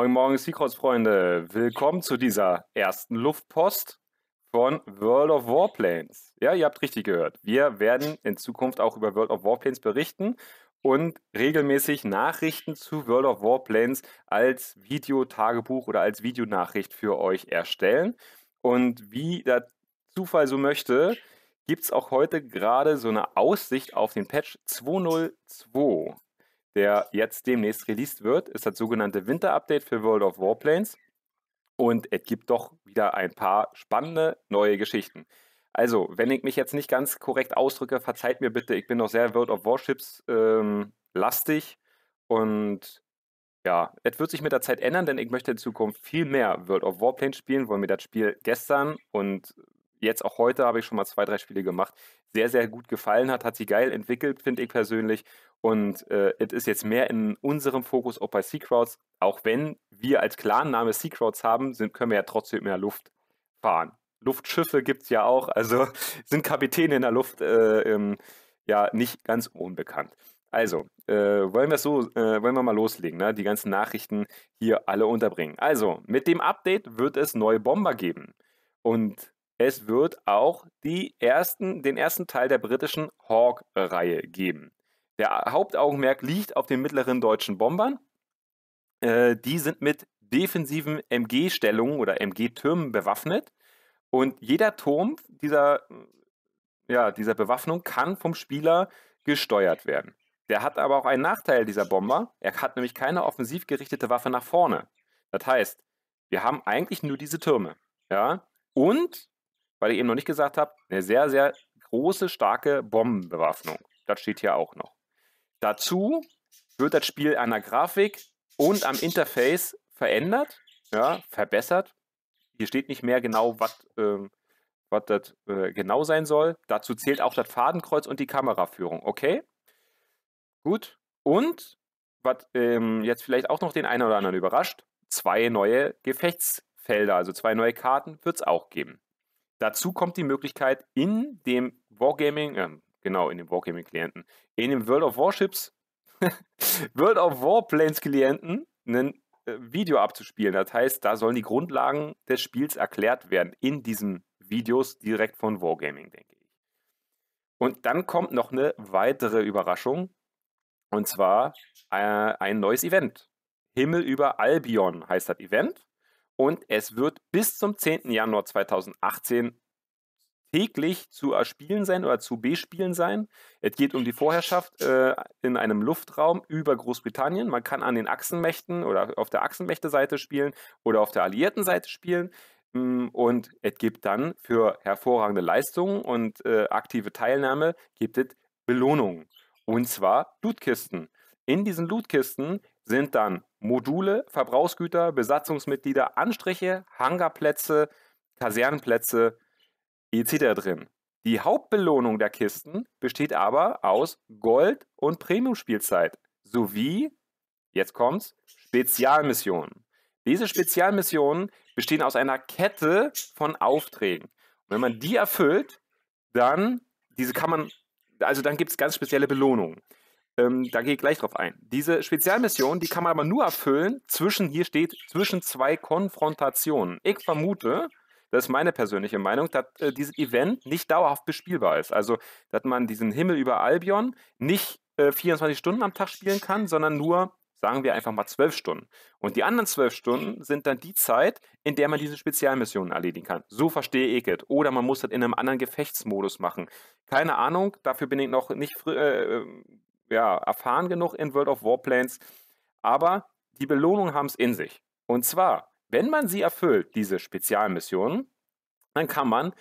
Moin Moin Seacross Freunde, willkommen zu dieser ersten Luftpost von World of Warplanes. Ja, ihr habt richtig gehört. Wir werden in Zukunft auch über World of Warplanes berichten und regelmäßig Nachrichten zu World of Warplanes als Videotagebuch oder als Videonachricht für euch erstellen. Und wie der Zufall so möchte, gibt es auch heute gerade so eine Aussicht auf den Patch 202 der jetzt demnächst released wird, ist das sogenannte Winter-Update für World of Warplanes. Und es gibt doch wieder ein paar spannende neue Geschichten. Also, wenn ich mich jetzt nicht ganz korrekt ausdrücke, verzeiht mir bitte, ich bin noch sehr World of Warships ähm, lastig. Und ja, es wird sich mit der Zeit ändern, denn ich möchte in Zukunft viel mehr World of Warplanes spielen, weil mir das Spiel gestern und jetzt auch heute habe ich schon mal zwei, drei Spiele gemacht, sehr, sehr gut gefallen hat, hat sie geil entwickelt, finde ich persönlich. Und äh, es äh, ist jetzt mehr in unserem Fokus, ob bei Sea-Crowds, auch wenn wir als Clan-Name Sea-Crowds haben, sind, können wir ja trotzdem in der Luft fahren. Luftschiffe gibt es ja auch, also sind Kapitäne in der Luft äh, ähm, ja nicht ganz unbekannt. Also, äh, wollen wir so, äh, wollen wir mal loslegen, ne? die ganzen Nachrichten hier alle unterbringen. Also, mit dem Update wird es neue Bomber geben. Und es wird auch die ersten, den ersten Teil der britischen Hawk-Reihe geben. Der Hauptaugenmerk liegt auf den mittleren deutschen Bombern. Äh, die sind mit defensiven MG-Stellungen oder MG-Türmen bewaffnet. Und jeder Turm dieser, äh, ja, dieser Bewaffnung kann vom Spieler gesteuert werden. Der hat aber auch einen Nachteil, dieser Bomber. Er hat nämlich keine offensiv gerichtete Waffe nach vorne. Das heißt, wir haben eigentlich nur diese Türme. Ja? Und, weil ich eben noch nicht gesagt habe, eine sehr, sehr große, starke Bombenbewaffnung. Das steht hier auch noch. Dazu wird das Spiel an der Grafik und am Interface verändert, ja, verbessert. Hier steht nicht mehr genau, was ähm, das äh, genau sein soll. Dazu zählt auch das Fadenkreuz und die Kameraführung. Okay? Gut. Und, was ähm, jetzt vielleicht auch noch den einen oder anderen überrascht, zwei neue Gefechtsfelder, also zwei neue Karten, wird es auch geben. Dazu kommt die Möglichkeit, in dem Wargaming, ähm, Genau, in dem Wargaming-Klienten. In dem World of Warships, World of Warplanes-Klienten, ein äh, Video abzuspielen. Das heißt, da sollen die Grundlagen des Spiels erklärt werden in diesen Videos direkt von Wargaming, denke ich. Und dann kommt noch eine weitere Überraschung. Und zwar äh, ein neues Event. Himmel über Albion heißt das Event. Und es wird bis zum 10. Januar 2018 täglich zu erspielen sein oder zu bespielen sein. Es geht um die Vorherrschaft äh, in einem Luftraum über Großbritannien. Man kann an den Achsenmächten oder auf der Achsenmächte-Seite spielen oder auf der alliierten Seite spielen. Mm, und es gibt dann für hervorragende Leistungen und äh, aktive Teilnahme gibt es Belohnungen. Und zwar Lootkisten. In diesen Lootkisten sind dann Module, Verbrauchsgüter, Besatzungsmitglieder, Anstriche, Hangarplätze, Kasernenplätze, hier zieht er drin. Die Hauptbelohnung der Kisten besteht aber aus Gold- und Premium-Spielzeit sowie, jetzt kommt's, Spezialmissionen. Diese Spezialmissionen bestehen aus einer Kette von Aufträgen. Und wenn man die erfüllt, dann diese kann man, also dann gibt es ganz spezielle Belohnungen. Ähm, da gehe ich gleich drauf ein. Diese Spezialmission, die kann man aber nur erfüllen zwischen, hier steht, zwischen zwei Konfrontationen. Ich vermute, das ist meine persönliche Meinung, dass äh, dieses Event nicht dauerhaft bespielbar ist. Also, dass man diesen Himmel über Albion nicht äh, 24 Stunden am Tag spielen kann, sondern nur, sagen wir einfach mal, zwölf Stunden. Und die anderen zwölf Stunden sind dann die Zeit, in der man diese Spezialmissionen erledigen kann. So verstehe ich es. Oder man muss das in einem anderen Gefechtsmodus machen. Keine Ahnung, dafür bin ich noch nicht äh, ähm, ja, erfahren genug in World of Warplanes. Aber die Belohnungen haben es in sich. Und zwar wenn man sie erfüllt, diese Spezialmissionen, dann kann man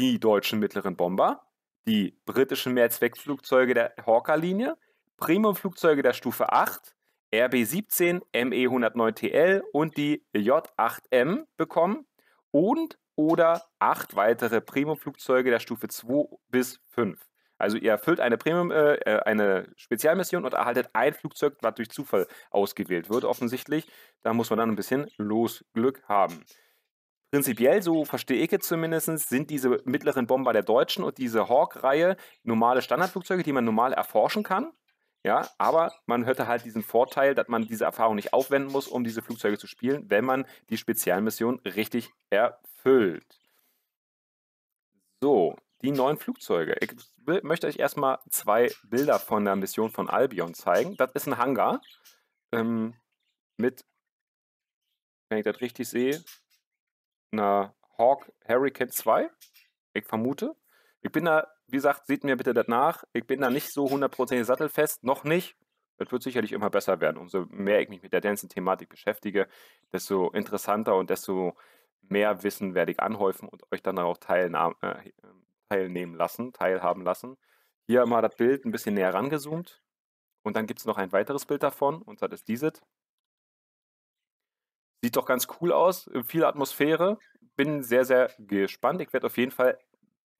die deutschen mittleren Bomber, die britischen Mehrzweckflugzeuge der Hawker-Linie, Premium-Flugzeuge der Stufe 8, RB-17, ME-109TL und die J-8M bekommen und oder acht weitere Premium-Flugzeuge der Stufe 2 bis 5. Also ihr erfüllt eine Premium, äh, äh, eine Spezialmission und erhaltet ein Flugzeug, was durch Zufall ausgewählt wird, offensichtlich. Da muss man dann ein bisschen Losglück haben. Prinzipiell, so verstehe ich jetzt zumindest, sind diese mittleren Bomber der Deutschen und diese Hawk-Reihe normale Standardflugzeuge, die man normal erforschen kann. Ja, aber man hätte halt diesen Vorteil, dass man diese Erfahrung nicht aufwenden muss, um diese Flugzeuge zu spielen, wenn man die Spezialmission richtig erfüllt. So, die neuen Flugzeuge. Ich möchte euch erstmal zwei Bilder von der Mission von Albion zeigen. Das ist ein Hangar ähm, mit, wenn ich das richtig sehe, einer Hawk Hurricane 2. Ich vermute. Ich bin da, wie gesagt, seht mir bitte das nach. Ich bin da nicht so hundertprozentig sattelfest, noch nicht. Das wird sicherlich immer besser werden. Umso mehr ich mich mit der ganzen thematik beschäftige, desto interessanter und desto mehr Wissen werde ich anhäufen und euch dann auch teilhaben äh, teilnehmen lassen, teilhaben lassen. Hier mal das Bild ein bisschen näher rangezoomt. Und dann gibt es noch ein weiteres Bild davon, und das ist dieses. Sieht doch ganz cool aus, viel Atmosphäre. Bin sehr, sehr gespannt. Ich werde auf jeden Fall,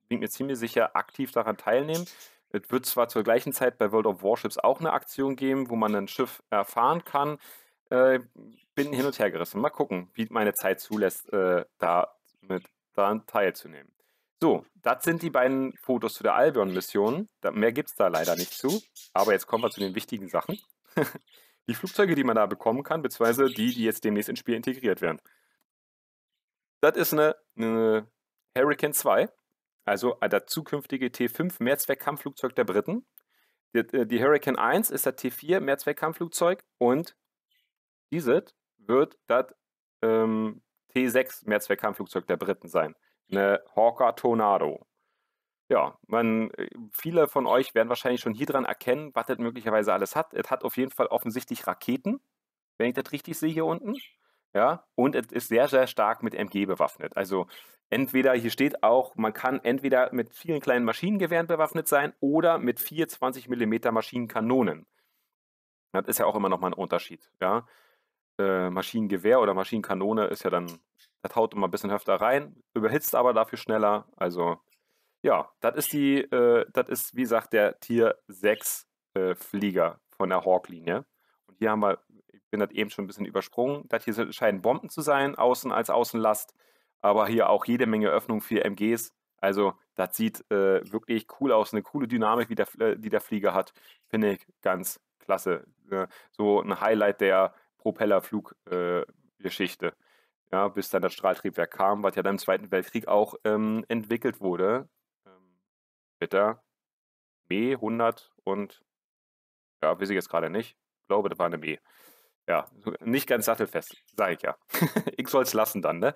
bin mir ziemlich sicher, aktiv daran teilnehmen. Es wird zwar zur gleichen Zeit bei World of Warships auch eine Aktion geben, wo man ein Schiff erfahren kann. Äh, bin hin und her gerissen. Mal gucken, wie meine Zeit zulässt, äh, da mit daran teilzunehmen. So, das sind die beiden Fotos zu der Albion-Mission. Mehr gibt es da leider nicht zu. Aber jetzt kommen wir zu den wichtigen Sachen. die Flugzeuge, die man da bekommen kann, beziehungsweise die, die jetzt demnächst ins Spiel integriert werden. Das ist eine, eine Hurricane 2, also äh, das zukünftige T5 Mehrzweckkampfflugzeug der Briten. Die, äh, die Hurricane 1 ist das T4 Mehrzweckkampfflugzeug und dieses wird das ähm, T6 Mehrzweckkampfflugzeug der Briten sein eine Hawker Tornado. Ja, man, äh, viele von euch werden wahrscheinlich schon hier dran erkennen, was das möglicherweise alles hat. Es hat auf jeden Fall offensichtlich Raketen, wenn ich das richtig sehe hier unten. Ja, und es ist sehr, sehr stark mit MG bewaffnet. Also entweder, hier steht auch, man kann entweder mit vielen kleinen Maschinengewehren bewaffnet sein oder mit vier 20 mm Maschinenkanonen. Das ist ja auch immer nochmal ein Unterschied. Ja? Äh, Maschinengewehr oder Maschinenkanone ist ja dann das haut immer ein bisschen öfter rein, überhitzt aber dafür schneller. Also, ja, das ist die, äh, das ist, wie gesagt, der Tier 6 äh, Flieger von der Hawk-Linie. Und hier haben wir, ich bin das eben schon ein bisschen übersprungen, das hier scheinen Bomben zu sein, außen als Außenlast, aber hier auch jede Menge Öffnung für MGs. Also, das sieht äh, wirklich cool aus, eine coole Dynamik, wie der, äh, die der Flieger hat. Finde ich ganz klasse. Ne? so ein Highlight der Propellerfluggeschichte. Äh, ja, bis dann das Strahltriebwerk kam, was ja dann im Zweiten Weltkrieg auch ähm, entwickelt wurde. Ähm, bitte. B 100 und ja, weiß ich jetzt gerade nicht. Ich glaube, das war eine B. Ja, nicht ganz sattelfest, sage ich ja. ich soll es lassen dann, ne?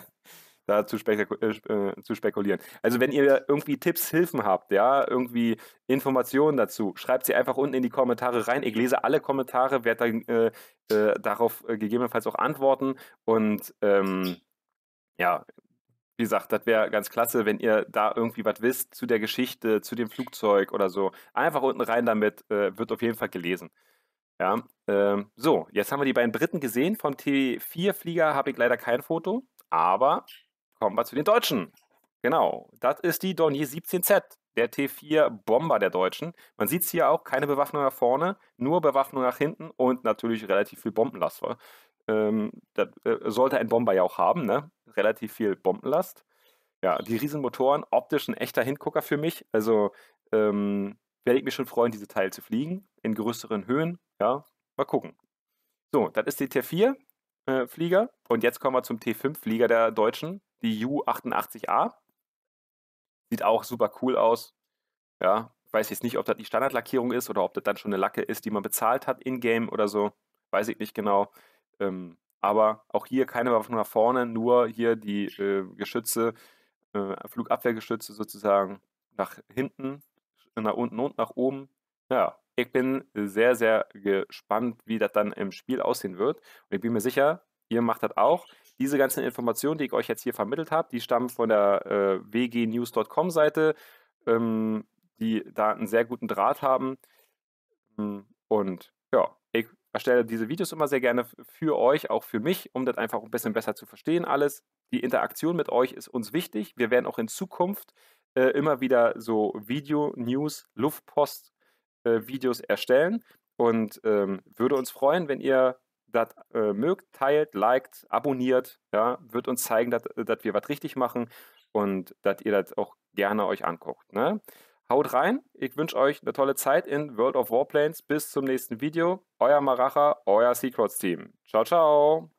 da zu, spekul äh, äh, zu spekulieren. Also wenn ihr irgendwie Tipps, Hilfen habt, ja, irgendwie Informationen dazu, schreibt sie einfach unten in die Kommentare rein. Ich lese alle Kommentare, werde dann äh, äh, darauf äh, gegebenenfalls auch antworten und ähm, ja, wie gesagt, das wäre ganz klasse, wenn ihr da irgendwie was wisst zu der Geschichte, zu dem Flugzeug oder so. Einfach unten rein damit, äh, wird auf jeden Fall gelesen. Ja, ähm, so, jetzt haben wir die beiden Briten gesehen. Vom T4-Flieger habe ich leider kein Foto, aber kommen wir zu den Deutschen. Genau, das ist die Dornier 17Z, der T4-Bomber der Deutschen. Man sieht es hier auch, keine Bewaffnung nach vorne, nur Bewaffnung nach hinten und natürlich relativ viel Bombenlast. Ähm, das äh, sollte ein Bomber ja auch haben, ne? relativ viel Bombenlast. Ja, die Riesenmotoren, optisch ein echter Hingucker für mich. Also ähm, werde ich mich schon freuen, diese Teile zu fliegen, in größeren Höhen. Ja, mal gucken. So, das ist die T4-Flieger äh, und jetzt kommen wir zum T5-Flieger der Deutschen die U88A. Sieht auch super cool aus. Ja, weiß jetzt nicht, ob das die Standardlackierung ist oder ob das dann schon eine Lacke ist, die man bezahlt hat in-game oder so. Weiß ich nicht genau. Ähm, aber auch hier keine Waffen nach vorne, nur hier die äh, Geschütze, äh, Flugabwehrgeschütze sozusagen nach hinten, äh, nach unten und nach oben. Ja, ich bin sehr, sehr gespannt, wie das dann im Spiel aussehen wird. Und ich bin mir sicher, ihr macht das auch. Diese ganzen Informationen, die ich euch jetzt hier vermittelt habe, die stammen von der äh, wgnews.com-Seite, ähm, die da einen sehr guten Draht haben. Ähm, und ja, ich erstelle diese Videos immer sehr gerne für euch, auch für mich, um das einfach ein bisschen besser zu verstehen alles. Die Interaktion mit euch ist uns wichtig. Wir werden auch in Zukunft äh, immer wieder so Video-News, Luftpost-Videos äh, erstellen und ähm, würde uns freuen, wenn ihr das äh, mögt, teilt, liked, abonniert, ja, wird uns zeigen, äh, dass wir was richtig machen und dass ihr das auch gerne euch anguckt. Ne? Haut rein, ich wünsche euch eine tolle Zeit in World of Warplanes. Bis zum nächsten Video. Euer Maracha, euer Secrets Team. Ciao, ciao.